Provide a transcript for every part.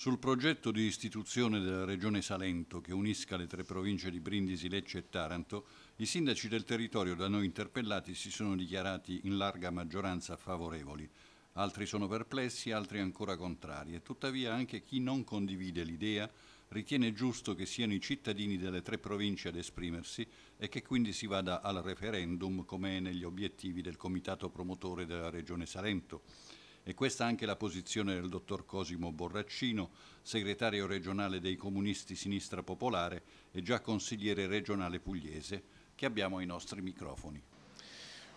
sul progetto di istituzione della Regione Salento che unisca le tre province di Brindisi, Lecce e Taranto, i sindaci del territorio da noi interpellati si sono dichiarati in larga maggioranza favorevoli. Altri sono perplessi, altri ancora contrari e tuttavia anche chi non condivide l'idea ritiene giusto che siano i cittadini delle tre province ad esprimersi e che quindi si vada al referendum come è negli obiettivi del comitato promotore della Regione Salento. E questa anche la posizione del dottor Cosimo Borraccino, segretario regionale dei Comunisti Sinistra Popolare e già consigliere regionale pugliese, che abbiamo ai nostri microfoni.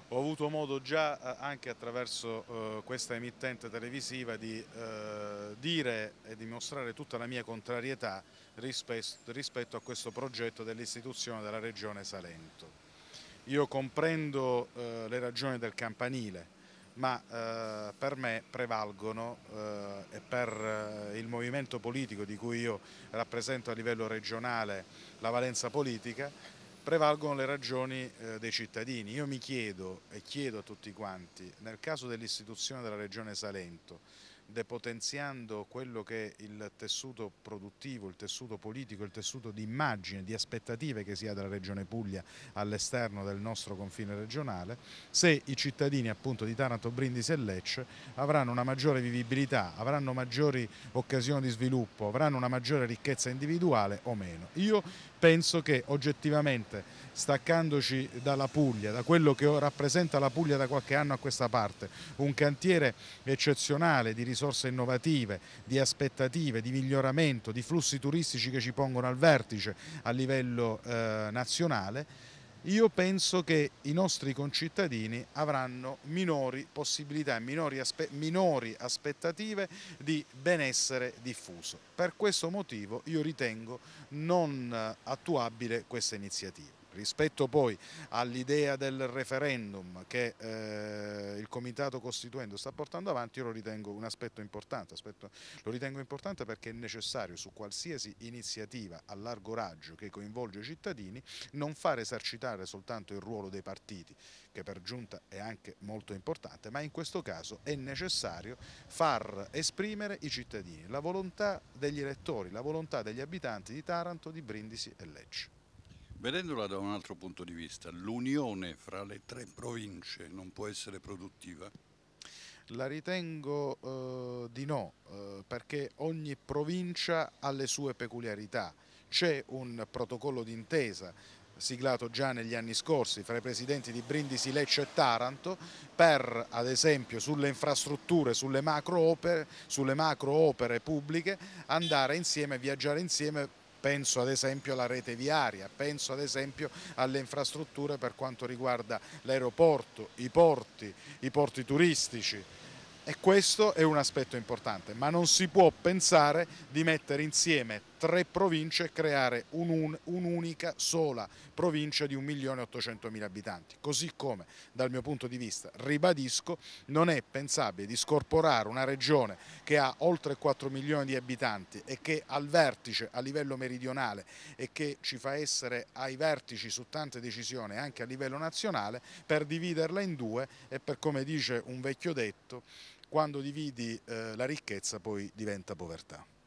Ho avuto modo già eh, anche attraverso eh, questa emittente televisiva di eh, dire e dimostrare tutta la mia contrarietà rispetto, rispetto a questo progetto dell'istituzione della Regione Salento. Io comprendo eh, le ragioni del campanile, ma eh, per me prevalgono eh, e per eh, il movimento politico di cui io rappresento a livello regionale la valenza politica, prevalgono le ragioni eh, dei cittadini. Io mi chiedo e chiedo a tutti quanti, nel caso dell'istituzione della Regione Salento, depotenziando quello che è il tessuto produttivo, il tessuto politico, il tessuto di immagine, di aspettative che si ha dalla Regione Puglia all'esterno del nostro confine regionale, se i cittadini appunto di Taranto, Brindisi e Lecce avranno una maggiore vivibilità, avranno maggiori occasioni di sviluppo, avranno una maggiore ricchezza individuale o meno. Io penso che oggettivamente staccandoci dalla Puglia, da quello che rappresenta la Puglia da qualche anno a questa parte, un cantiere eccezionale di risorse risorse innovative, di aspettative, di miglioramento, di flussi turistici che ci pongono al vertice a livello eh, nazionale, io penso che i nostri concittadini avranno minori possibilità, minori, aspe minori, aspettative di benessere diffuso. Per questo motivo io ritengo non attuabile questa iniziativa. Rispetto poi all'idea del referendum che eh, il Comitato Costituendo sta portando avanti, io lo ritengo un aspetto importante, aspetto, lo ritengo importante perché è necessario su qualsiasi iniziativa a largo raggio che coinvolge i cittadini non fare esercitare soltanto il ruolo dei partiti, che per giunta è anche molto importante, ma in questo caso è necessario far esprimere i cittadini, la volontà degli elettori, la volontà degli abitanti di Taranto, di Brindisi e Lecce. Vedendola da un altro punto di vista, l'unione fra le tre province non può essere produttiva? La ritengo eh, di no, eh, perché ogni provincia ha le sue peculiarità. C'è un protocollo d'intesa siglato già negli anni scorsi fra i presidenti di Brindisi, Lecce e Taranto per ad esempio sulle infrastrutture, sulle macro opere, sulle macro opere pubbliche andare insieme, viaggiare insieme penso ad esempio alla rete viaria, penso ad esempio alle infrastrutture per quanto riguarda l'aeroporto, i porti, i porti turistici. E questo è un aspetto importante, ma non si può pensare di mettere insieme tre province e creare un'unica un, un sola provincia di 1.800.000 abitanti. Così come dal mio punto di vista, ribadisco, non è pensabile di scorporare una regione che ha oltre 4 milioni di abitanti e che al vertice a livello meridionale e che ci fa essere ai vertici su tante decisioni anche a livello nazionale per dividerla in due e per come dice un vecchio detto quando dividi eh, la ricchezza poi diventa povertà.